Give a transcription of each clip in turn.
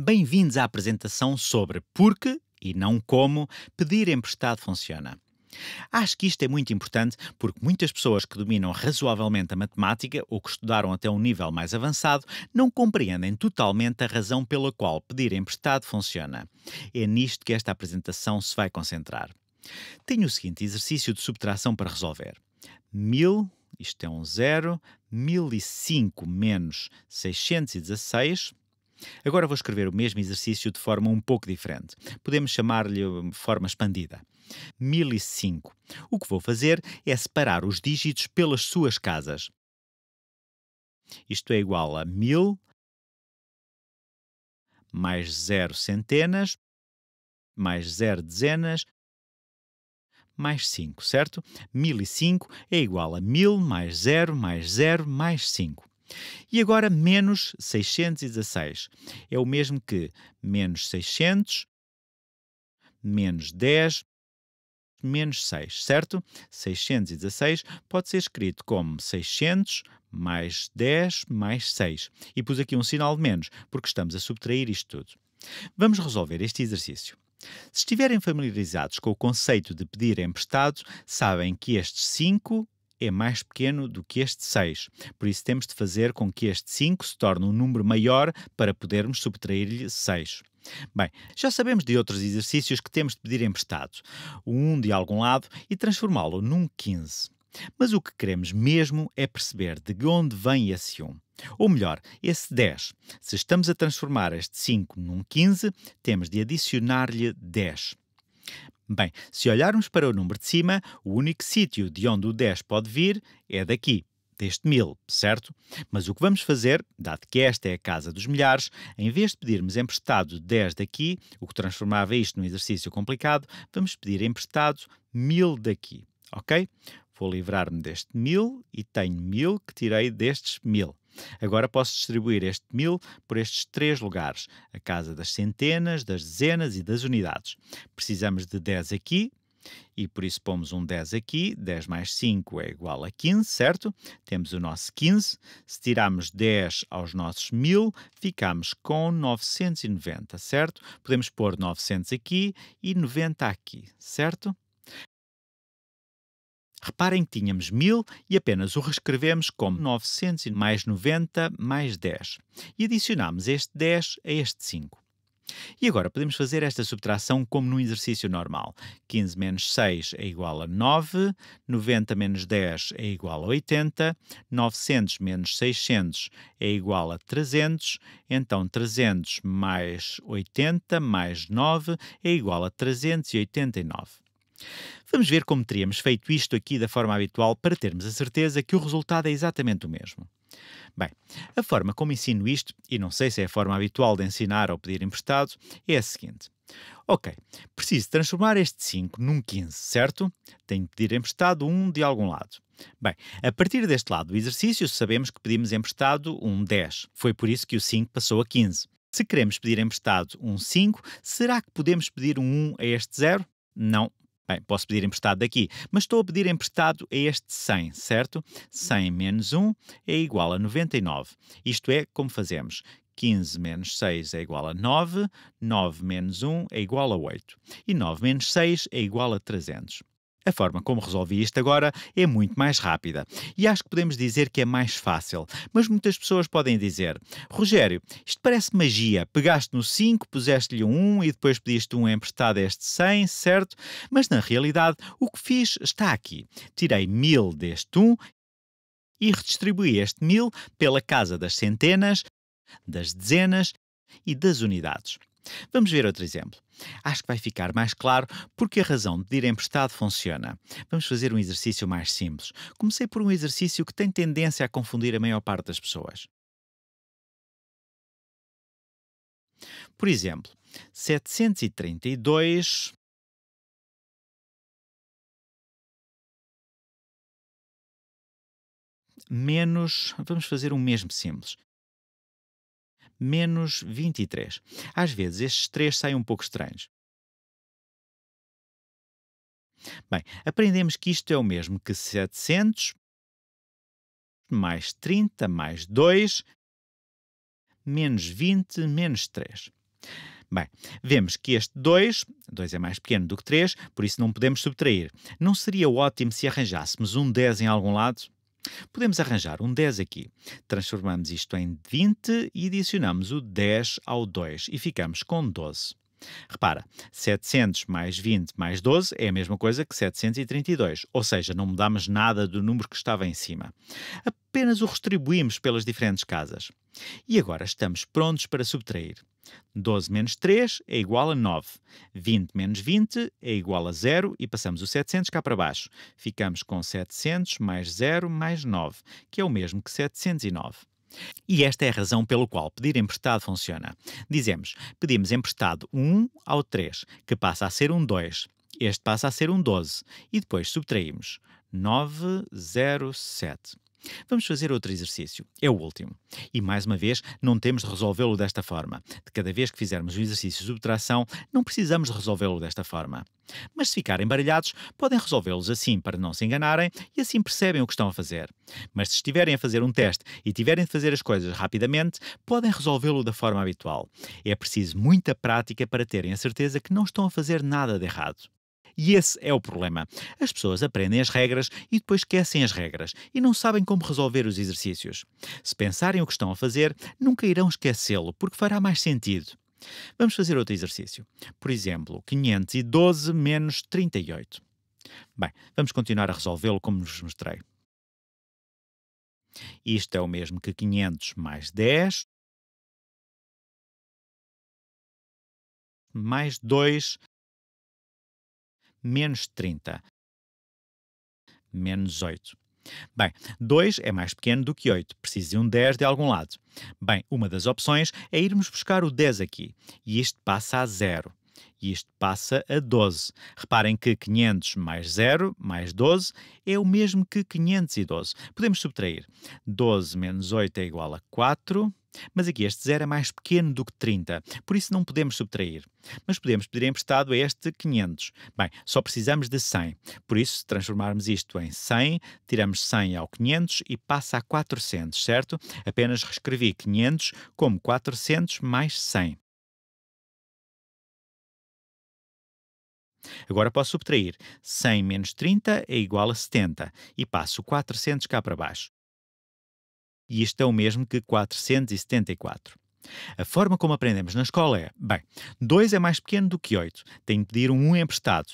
Bem-vindos à apresentação sobre porque e não como pedir emprestado funciona. Acho que isto é muito importante porque muitas pessoas que dominam razoavelmente a matemática ou que estudaram até um nível mais avançado não compreendem totalmente a razão pela qual pedir emprestado funciona. É nisto que esta apresentação se vai concentrar. Tenho o seguinte exercício de subtração para resolver: 1000, isto é um zero, 1005 menos 616 Agora vou escrever o mesmo exercício de forma um pouco diferente. Podemos chamar-lhe hum, forma expandida. 1005. O que vou fazer é separar os dígitos pelas suas casas. Isto é igual a 1000 mais 0 centenas mais 0 dezenas mais 5, certo? 1005 é igual a 1000 mais 0 mais 0 mais 5. E agora menos 616. É o mesmo que menos 600, menos 10, menos 6, certo? 616 pode ser escrito como 600 mais 10 mais 6. E pus aqui um sinal de menos, porque estamos a subtrair isto tudo. Vamos resolver este exercício. Se estiverem familiarizados com o conceito de pedir emprestado, sabem que estes 5 é mais pequeno do que este 6. Por isso temos de fazer com que este 5 se torne um número maior para podermos subtrair-lhe 6. Bem, já sabemos de outros exercícios que temos de pedir emprestado, o 1 de algum lado e transformá-lo num 15. Mas o que queremos mesmo é perceber de onde vem esse 1. Ou melhor, esse 10. Se estamos a transformar este 5 num 15, temos de adicionar-lhe 10. Bem, se olharmos para o número de cima, o único sítio de onde o 10 pode vir é daqui, deste 1000, certo? Mas o que vamos fazer, dado que esta é a casa dos milhares, em vez de pedirmos emprestado 10 daqui, o que transformava isto num exercício complicado, vamos pedir emprestado 1000 daqui, ok? Vou livrar-me deste 1000 e tenho 1000 que tirei destes 1000. Agora posso distribuir este mil por estes três lugares, a casa das centenas, das dezenas e das unidades. Precisamos de 10 aqui, e por isso pomos um 10 aqui, 10 mais 5 é igual a 15, certo? Temos o nosso 15. Se tirarmos 10 aos nossos 1000, ficamos com 990, certo? Podemos pôr 900 aqui e 90 aqui, certo? Reparem que tínhamos 1000 e apenas o reescrevemos como 900 mais 90 mais 10. E adicionámos este 10 a este 5. E agora podemos fazer esta subtração como num exercício normal. 15 menos 6 é igual a 9, 90 menos 10 é igual a 80, 900 menos 600 é igual a 300, então 300 mais 80 mais 9 é igual a 389. Vamos ver como teríamos feito isto aqui da forma habitual para termos a certeza que o resultado é exatamente o mesmo. Bem, a forma como ensino isto, e não sei se é a forma habitual de ensinar ou pedir emprestado, é a seguinte. Ok, preciso transformar este 5 num 15, certo? Tenho de pedir emprestado um de algum lado. Bem, a partir deste lado do exercício, sabemos que pedimos emprestado um 10. Foi por isso que o 5 passou a 15. Se queremos pedir emprestado um 5, será que podemos pedir um 1 a este zero? Não, Bem, posso pedir emprestado daqui, mas estou a pedir emprestado a este 100, certo? 100 menos 1 é igual a 99. Isto é como fazemos. 15 menos 6 é igual a 9, 9 menos 1 é igual a 8 e 9 menos 6 é igual a 300. A forma como resolvi isto agora é muito mais rápida e acho que podemos dizer que é mais fácil. Mas muitas pessoas podem dizer: Rogério, isto parece magia. Pegaste no 5, puseste-lhe um 1 e depois pediste um emprestado a este 100, certo? Mas na realidade, o que fiz está aqui. Tirei 1000 deste 1 e redistribuí este 1000 pela casa das centenas, das dezenas e das unidades. Vamos ver outro exemplo. Acho que vai ficar mais claro porque a razão de ir emprestado funciona. Vamos fazer um exercício mais simples. Comecei por um exercício que tem tendência a confundir a maior parte das pessoas. Por exemplo, 732 menos. Vamos fazer um mesmo simples menos 23. Às vezes estes três saem um pouco estranhos. Bem, aprendemos que isto é o mesmo que 700 mais 30 mais 2 menos 20 menos 3. Bem, vemos que este 2, 2 é mais pequeno do que 3, por isso não podemos subtrair. Não seria ótimo se arranjássemos um 10 em algum lado? Podemos arranjar um 10 aqui. Transformamos isto em 20 e adicionamos o 10 ao 2 e ficamos com 12. Repara, 700 mais 20 mais 12 é a mesma coisa que 732, ou seja, não mudamos nada do número que estava em cima. Apenas o restribuímos pelas diferentes casas. E agora estamos prontos para subtrair. 12 menos 3 é igual a 9. 20 menos 20 é igual a 0 e passamos o 700 cá para baixo. Ficamos com 700 mais 0 mais 9, que é o mesmo que 709. E esta é a razão pela qual pedir emprestado funciona. Dizemos, pedimos emprestado 1 ao 3, que passa a ser um 2. Este passa a ser um 12. E depois subtraímos 907. Vamos fazer outro exercício. É o último. E mais uma vez, não temos de resolvê-lo desta forma. De cada vez que fizermos um exercício de subtração, não precisamos de resolvê-lo desta forma. Mas se ficarem baralhados, podem resolvê-los assim para não se enganarem e assim percebem o que estão a fazer. Mas se estiverem a fazer um teste e tiverem de fazer as coisas rapidamente, podem resolvê-lo da forma habitual. É preciso muita prática para terem a certeza que não estão a fazer nada de errado. E esse é o problema. As pessoas aprendem as regras e depois esquecem as regras e não sabem como resolver os exercícios. Se pensarem o que estão a fazer, nunca irão esquecê-lo, porque fará mais sentido. Vamos fazer outro exercício. Por exemplo, 512 menos 38. Bem, vamos continuar a resolvê-lo como vos mostrei. Isto é o mesmo que 500 mais 10, mais 2 menos 30. Menos 8. Bem, 2 é mais pequeno do que 8, precisa de um 10 de algum lado. Bem, uma das opções é irmos buscar o 10 aqui, e isto passa a 0. E isto passa a 12. Reparem que 500 mais 0 mais 12 é o mesmo que 512. Podemos subtrair. 12 menos 8 é igual a 4. Mas aqui este zero é mais pequeno do que 30, por isso não podemos subtrair. Mas podemos pedir emprestado a este 500. Bem, só precisamos de 100. Por isso, se transformarmos isto em 100, tiramos 100 ao 500 e passa a 400, certo? Apenas reescrevi 500 como 400 mais 100. Agora posso subtrair. 100 menos 30 é igual a 70 e passo 400 cá para baixo e isto é o mesmo que 474. A forma como aprendemos na escola é: bem, 2 é mais pequeno do que 8, tenho que pedir um 1 emprestado.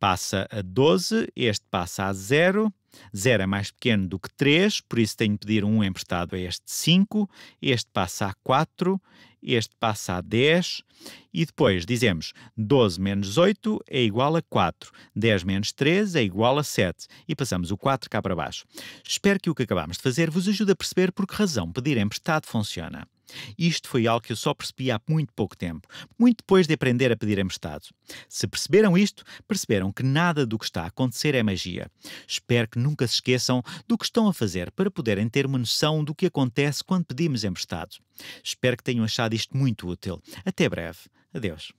Passa a 12, este passa a 0. 0 é mais pequeno do que 3, por isso tenho que pedir um 1 emprestado a este 5, este passa a 4 este passa a 10 e depois dizemos 12 menos 8 é igual a 4, 10 menos 3 é igual a 7 e passamos o 4 cá para baixo. Espero que o que acabamos de fazer vos ajude a perceber por que razão pedir emprestado funciona. Isto foi algo que eu só percebi há muito pouco tempo, muito depois de aprender a pedir emprestado. Se perceberam isto, perceberam que nada do que está a acontecer é magia. Espero que nunca se esqueçam do que estão a fazer para poderem ter uma noção do que acontece quando pedimos emprestado. Espero que tenham achado isto muito útil. Até breve. Adeus.